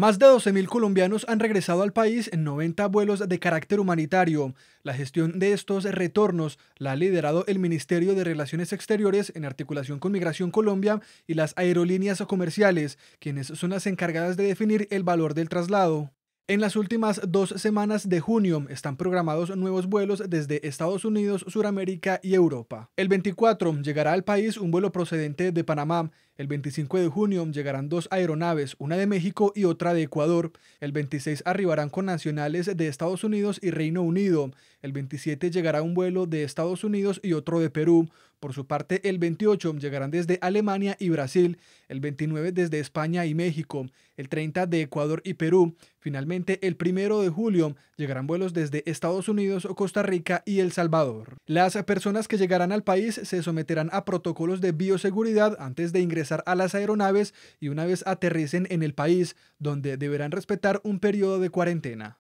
Más de 12.000 colombianos han regresado al país en 90 vuelos de carácter humanitario. La gestión de estos retornos la ha liderado el Ministerio de Relaciones Exteriores en articulación con Migración Colombia y las aerolíneas comerciales, quienes son las encargadas de definir el valor del traslado. En las últimas dos semanas de junio están programados nuevos vuelos desde Estados Unidos, Suramérica y Europa. El 24 llegará al país un vuelo procedente de Panamá. El 25 de junio llegarán dos aeronaves, una de México y otra de Ecuador. El 26 arribarán con nacionales de Estados Unidos y Reino Unido. El 27 llegará un vuelo de Estados Unidos y otro de Perú. Por su parte, el 28 llegarán desde Alemania y Brasil, el 29 desde España y México, el 30 de Ecuador y Perú. Finalmente, el 1 de julio llegarán vuelos desde Estados Unidos, Costa Rica y El Salvador. Las personas que llegarán al país se someterán a protocolos de bioseguridad antes de ingresar a las aeronaves y una vez aterricen en el país, donde deberán respetar un periodo de cuarentena.